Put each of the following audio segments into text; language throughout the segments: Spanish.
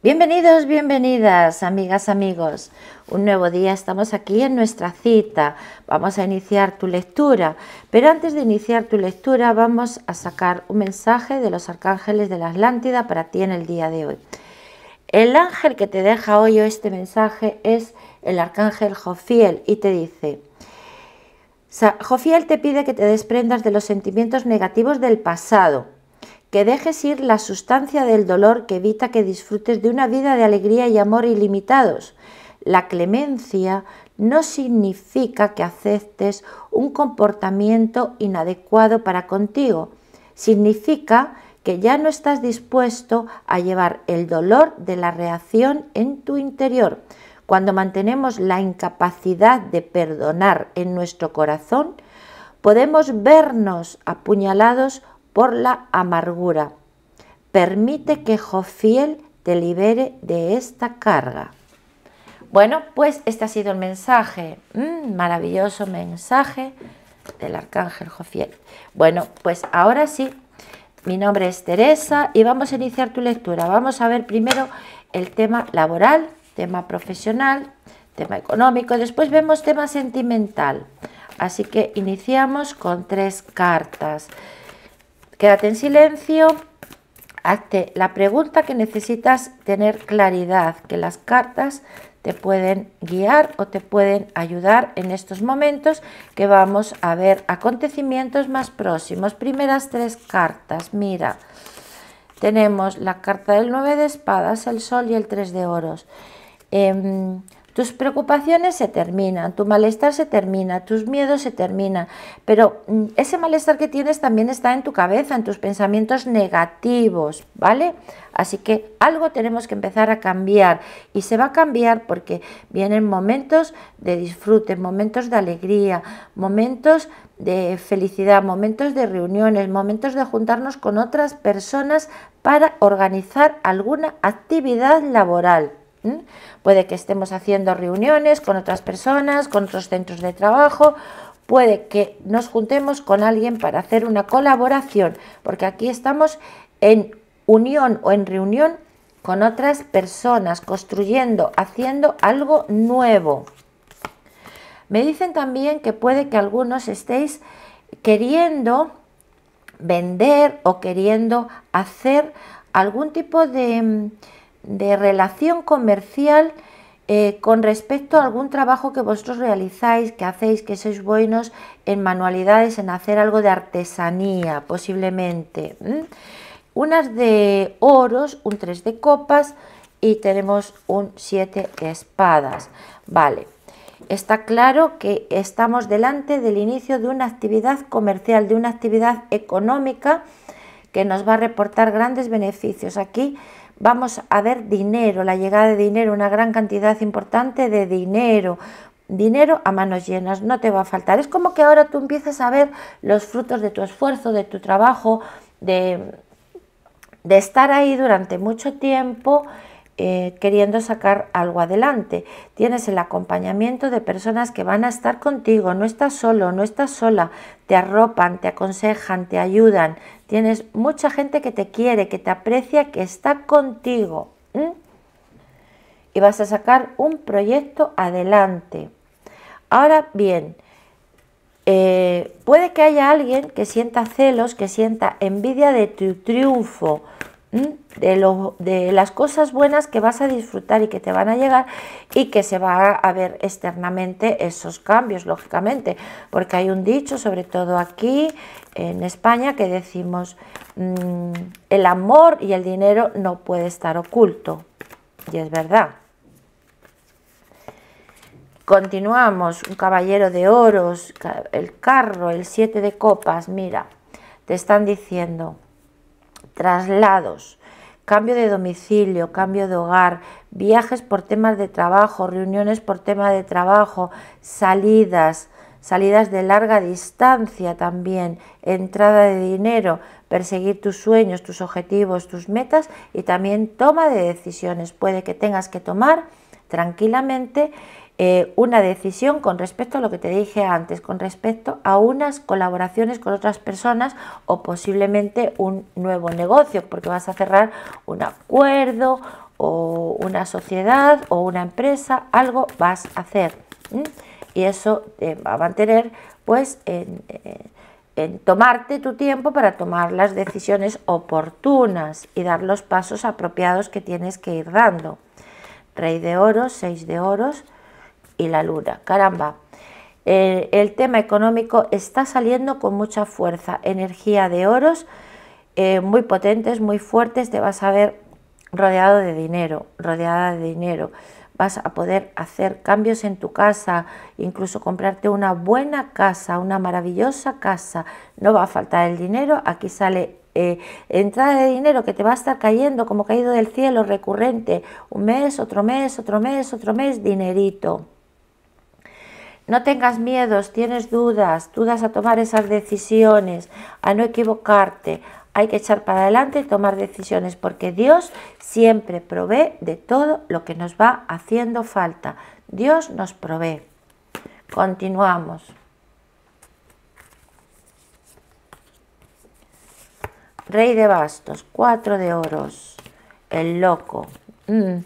Bienvenidos, bienvenidas, amigas, amigos. Un nuevo día, estamos aquí en nuestra cita. Vamos a iniciar tu lectura, pero antes de iniciar tu lectura vamos a sacar un mensaje de los arcángeles de la Atlántida para ti en el día de hoy. El ángel que te deja hoy este mensaje es el arcángel Jofiel y te dice, Jofiel te pide que te desprendas de los sentimientos negativos del pasado que dejes ir la sustancia del dolor que evita que disfrutes de una vida de alegría y amor ilimitados. La clemencia no significa que aceptes un comportamiento inadecuado para contigo, significa que ya no estás dispuesto a llevar el dolor de la reacción en tu interior. Cuando mantenemos la incapacidad de perdonar en nuestro corazón, podemos vernos apuñalados por la amargura. Permite que Jofiel te libere de esta carga. Bueno, pues este ha sido el mensaje, mm, maravilloso mensaje del arcángel Jofiel. Bueno, pues ahora sí, mi nombre es Teresa y vamos a iniciar tu lectura. Vamos a ver primero el tema laboral, tema profesional, tema económico, después vemos tema sentimental. Así que iniciamos con tres cartas. Quédate en silencio. Hazte la pregunta que necesitas tener claridad, que las cartas te pueden guiar o te pueden ayudar en estos momentos que vamos a ver acontecimientos más próximos. Primeras tres cartas, mira, tenemos la carta del 9 de espadas, el sol y el 3 de oros. Em, tus preocupaciones se terminan, tu malestar se termina, tus miedos se terminan, pero mm, ese malestar que tienes también está en tu cabeza, en tus pensamientos negativos, ¿vale? Así que algo tenemos que empezar a cambiar y se va a cambiar porque vienen momentos de disfrute, momentos de alegría, momentos de felicidad, momentos de reuniones, momentos de juntarnos con otras personas para organizar alguna actividad laboral. Puede que estemos haciendo reuniones con otras personas, con otros centros de trabajo, puede que nos juntemos con alguien para hacer una colaboración, porque aquí estamos en unión o en reunión con otras personas, construyendo, haciendo algo nuevo. Me dicen también que puede que algunos estéis queriendo vender o queriendo hacer algún tipo de mm, de relación comercial eh, con respecto a algún trabajo que vosotros realizáis, que hacéis, que sois buenos en manualidades, en hacer algo de artesanía, posiblemente. Unas de oros, un 3 de copas y tenemos un 7 de espadas. Vale, está claro que estamos delante del inicio de una actividad comercial, de una actividad económica que nos va a reportar grandes beneficios. Aquí vamos a ver dinero, la llegada de dinero, una gran cantidad importante de dinero. Dinero a manos llenas, no te va a faltar. Es como que ahora tú empiezas a ver los frutos de tu esfuerzo, de tu trabajo, de, estar ahí durante mucho tiempo eh, queriendo sacar algo adelante. Tienes el acompañamiento de personas que van a estar contigo, no estás solo, no estás sola, te arropan, te aconsejan, te ayudan. Tienes mucha gente que te quiere, que te aprecia, que está contigo. Y vas a sacar un proyecto adelante. Ahora bien, eh, puede que haya alguien que sienta celos, que sienta envidia de tu triunfo Mm, de, de, las cosas buenas que vas a disfrutar y que te van a llegar y que se va a ver externamente esos cambios, lógicamente, porque hay un dicho, sobre todo aquí en España, que decimos, mm, el amor y el dinero no puede estar oculto, y es verdad. Continuamos, un caballero de oros, el carro, el siete de copas, mira, te están diciendo traslados, cambio de domicilio, cambio de hogar, viajes por temas de trabajo, reuniones por tema de trabajo, salidas, salidas de larga distancia también, entrada de dinero, perseguir tus sueños, tus objetivos, tus metas y también toma de decisiones. Puede que tengas que tomar tranquilamente eh, una decisión con respecto a lo que te dije antes, con respecto a unas colaboraciones con otras personas o posiblemente un nuevo negocio, porque vas a cerrar un acuerdo o una sociedad o una empresa, algo vas a hacer. Y eso te va a mantener pues en, eh, en tomarte tu tiempo para tomar las decisiones oportunas y dar los pasos apropiados que tienes que ir dando. Rey de oros, seis de oros, y la luna. Caramba, eh, el tema económico está saliendo con mucha fuerza, energía de oros eh, muy potentes, muy fuertes, te vas a ver rodeado de dinero, rodeada de dinero. Vas a poder hacer cambios en tu casa, incluso comprarte una buena casa, una maravillosa casa. No va a faltar el dinero, aquí sale eh, entrada de dinero que te va a estar cayendo como caído del cielo recurrente, un mes, otro mes, otro mes, otro mes, dinerito. No tengas miedos, tienes dudas, dudas a tomar esas decisiones, a no equivocarte. Hay que echar para adelante y tomar decisiones porque Dios siempre provee de todo lo que nos va haciendo falta. Dios nos provee. Continuamos. Rey de bastos, cuatro de oros, el loco. Mm.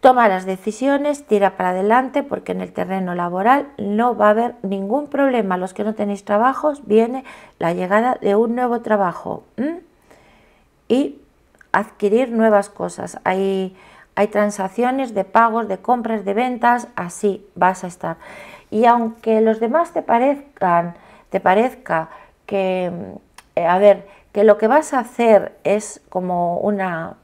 Toma las decisiones, tira para adelante porque en el terreno laboral no va a haber ningún problema. Los que no tenéis trabajos, viene la llegada de un nuevo trabajo y adquirir nuevas cosas. Hay, hay transacciones de pagos, de compras, de ventas, así vas a estar. Y aunque los demás te parezcan, te parezca que, eh, a ver, que lo que vas a hacer es como una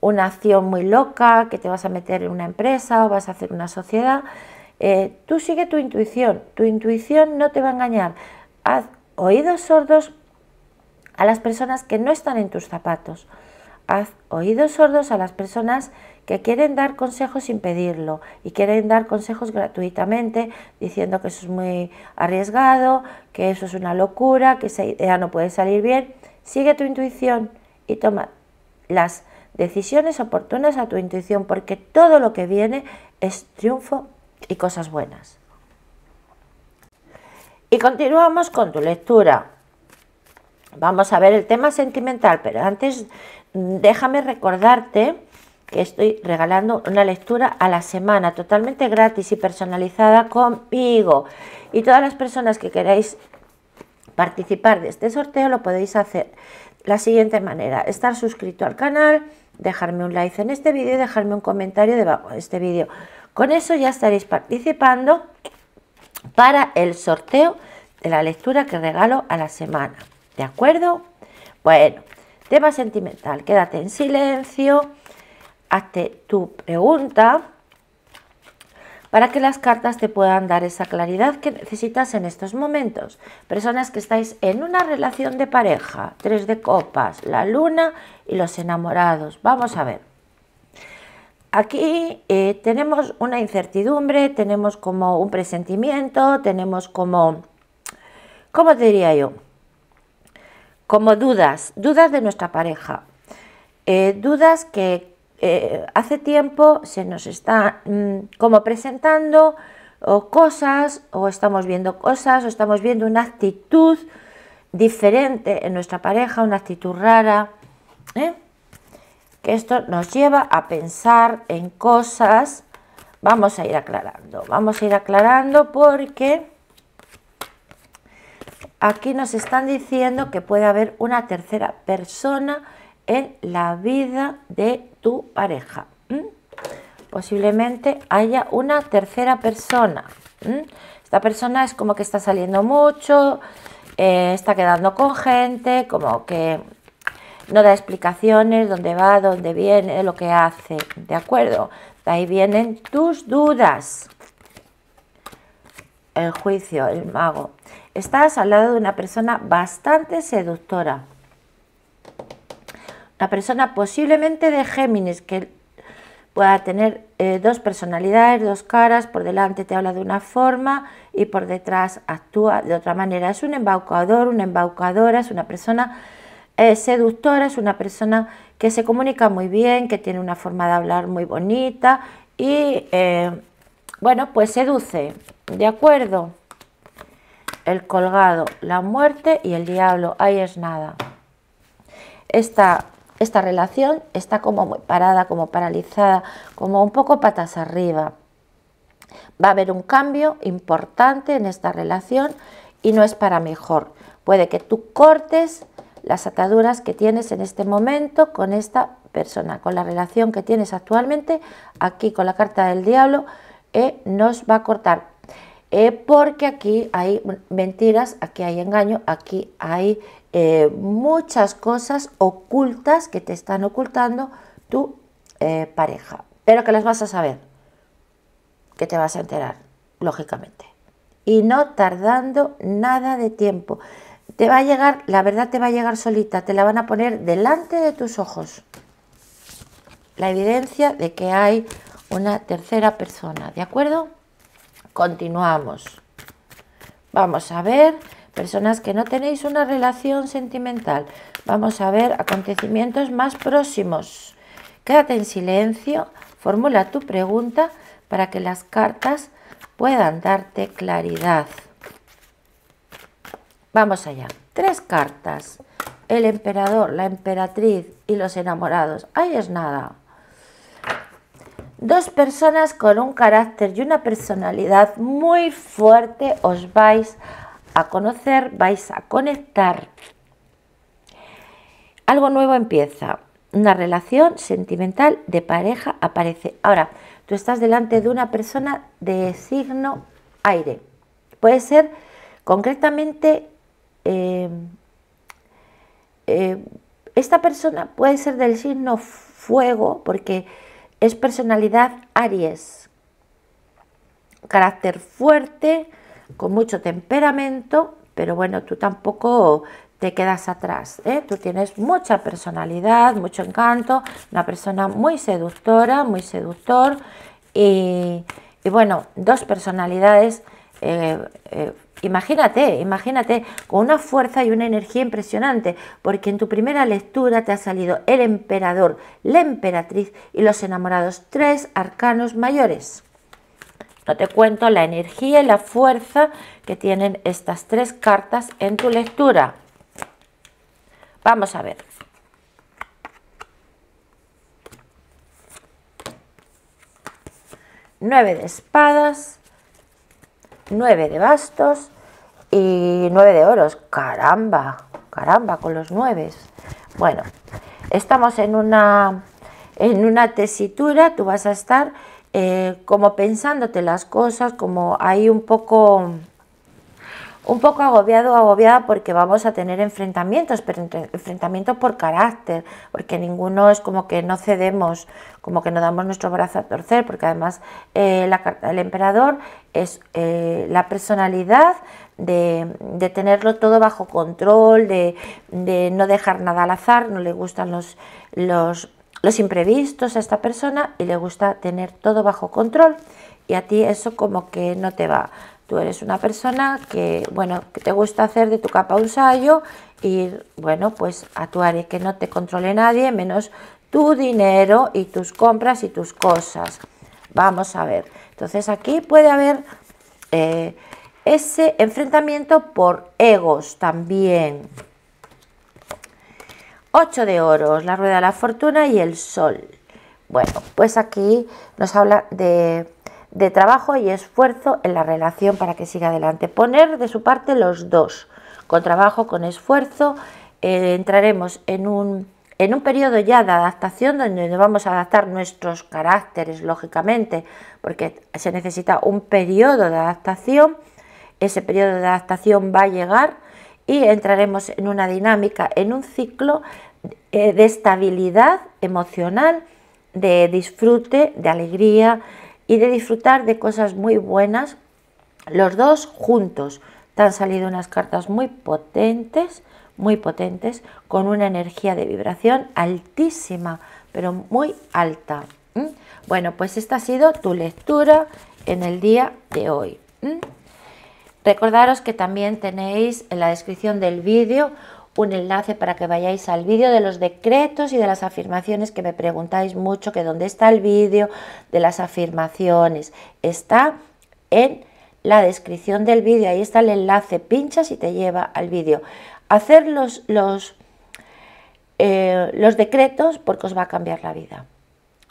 una acción muy loca, que te vas a meter en una empresa o vas a hacer una sociedad. Eh, tú sigue tu intuición, tu intuición no te va a engañar. Haz oídos sordos a las personas que no están en tus zapatos. Haz oídos sordos a las personas que quieren dar consejos sin pedirlo y quieren dar consejos gratuitamente diciendo que eso es muy arriesgado, que eso es una locura, que esa idea no puede salir bien. Sigue tu intuición y toma las decisiones oportunas a tu intuición, porque todo lo que viene es triunfo y cosas buenas. Y continuamos con tu lectura. Vamos a ver el tema sentimental, pero antes déjame recordarte que estoy regalando una lectura a la semana totalmente gratis y personalizada conmigo. Y todas las personas que queráis participar de este sorteo lo podéis hacer la siguiente manera, estar suscrito al canal, dejarme un like en este vídeo y dejarme un comentario debajo de este vídeo. Con eso ya estaréis participando para el sorteo de la lectura que regalo a la semana. ¿De acuerdo? Bueno, tema sentimental. Quédate en silencio, hazte tu pregunta para que las cartas te puedan dar esa claridad que necesitas en estos momentos. Personas que estáis en una relación de pareja, tres de copas, la luna y los enamorados. Vamos a ver. Aquí eh, tenemos una incertidumbre, tenemos como un presentimiento, tenemos como, ¿cómo diría yo? Como dudas, dudas de nuestra pareja, eh, dudas que eh, hace tiempo se nos está mm, como presentando o cosas, o estamos viendo cosas, o estamos viendo una actitud diferente en nuestra pareja, una actitud rara, ¿eh? que esto nos lleva a pensar en cosas. Vamos a ir aclarando, vamos a ir aclarando porque aquí nos están diciendo que puede haber una tercera persona en la vida de tu pareja. Posiblemente haya una tercera persona. Esta persona es como que está saliendo mucho, eh, está quedando con gente, como que no da explicaciones, dónde va, dónde viene, lo que hace. ¿De acuerdo? ahí vienen tus dudas. El juicio, el mago. Estás al lado de una persona bastante seductora la persona posiblemente de Géminis, que pueda tener eh, dos personalidades, dos caras, por delante te habla de una forma y por detrás actúa de otra manera. Es un embaucador, una embaucadora, es una persona eh, seductora, es una persona que se comunica muy bien, que tiene una forma de hablar muy bonita y, eh, bueno, pues seduce, ¿de acuerdo? El colgado, la muerte y el diablo, ahí es nada. Esta esta relación está como muy parada, como paralizada, como un poco patas arriba. Va a haber un cambio importante en esta relación y no es para mejor. Puede que tú cortes las ataduras que tienes en este momento con esta persona, con la relación que tienes actualmente, aquí con la carta del diablo, eh, nos va a cortar. Eh, porque aquí hay mentiras, aquí hay engaño, aquí hay eh, muchas cosas ocultas que te están ocultando tu eh, pareja, pero que las vas a saber, que te vas a enterar, lógicamente. Y no tardando nada de tiempo. Te va a llegar, la verdad te va a llegar solita, te la van a poner delante de tus ojos. La evidencia de que hay una tercera persona, ¿de acuerdo? Continuamos. Vamos a ver personas que no tenéis una relación sentimental. Vamos a ver acontecimientos más próximos. Quédate en silencio, formula tu pregunta para que las cartas puedan darte claridad. Vamos allá. Tres cartas. El emperador, la emperatriz y los enamorados. Ahí es nada. Dos personas con un carácter y una personalidad muy fuerte os vais a a conocer, vais a conectar. Algo nuevo empieza. Una relación sentimental de pareja aparece. Ahora, tú estás delante de una persona de signo aire. Puede ser concretamente eh, eh, esta persona puede ser del signo fuego porque es personalidad Aries, carácter fuerte, con mucho temperamento, pero bueno, tú tampoco te quedas atrás. ¿eh? Tú tienes mucha personalidad, mucho encanto, una persona muy seductora, muy seductor. Y, bueno, dos personalidades, eh, eh, imagínate, imagínate, con una fuerza y una energía impresionante, porque en tu primera lectura te ha salido el emperador, la emperatriz y los enamorados, tres arcanos mayores. No te cuento la energía y la fuerza que tienen estas tres cartas en tu lectura. Vamos a ver. Nueve de espadas, nueve de bastos y nueve de oros. Caramba, caramba, con los nueves. Bueno, estamos en una, en una tesitura, tú vas a estar eh, como pensándote las cosas, como ahí un poco, un poco agobiado agobiada porque vamos a tener enfrentamientos, pero enfrentamientos por carácter, porque ninguno es como que no cedemos, como que no damos nuestro brazo a torcer, porque además eh, el emperador es eh, la personalidad de, tenerlo todo bajo control, de, de, no dejar nada al azar, no le gustan los, los los imprevistos a esta persona y le gusta tener todo bajo control y a ti eso como que no te va. Tú eres una persona que, bueno, que te gusta hacer de tu capa un y, bueno, pues actuar y que no te controle nadie menos tu dinero y tus compras y tus cosas. Vamos a ver. Entonces aquí puede haber eh, ese enfrentamiento por egos también. Ocho de oros, la rueda de la fortuna y el sol. Bueno, pues aquí nos habla de, trabajo y esfuerzo en la relación para que siga adelante. Poner de su parte los dos, con trabajo, con esfuerzo, eh, entraremos en un, en un periodo ya de adaptación donde vamos a adaptar nuestros caracteres, lógicamente, porque se necesita un periodo de adaptación. Ese periodo de adaptación va a llegar y entraremos en una dinámica, en un ciclo eh, de estabilidad emocional, de disfrute, de alegría y de disfrutar de cosas muy buenas, los dos juntos. Te han salido unas cartas muy potentes, muy potentes, con una energía de vibración altísima, pero muy alta. Bueno, pues esta ha sido tu lectura en el día de hoy. Recordaros que también tenéis en la descripción del vídeo un enlace para que vayáis al vídeo de los decretos y de las afirmaciones que me preguntáis mucho, que dónde está el vídeo de las afirmaciones. Está en la descripción del vídeo, ahí está el enlace, pinchas y te lleva al vídeo. Hacer los, los, eh, los decretos porque os va a cambiar la vida.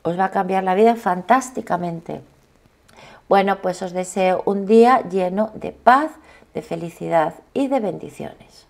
Os va a cambiar la vida fantásticamente. Bueno, pues os deseo un día lleno de paz, de felicidad y de bendiciones.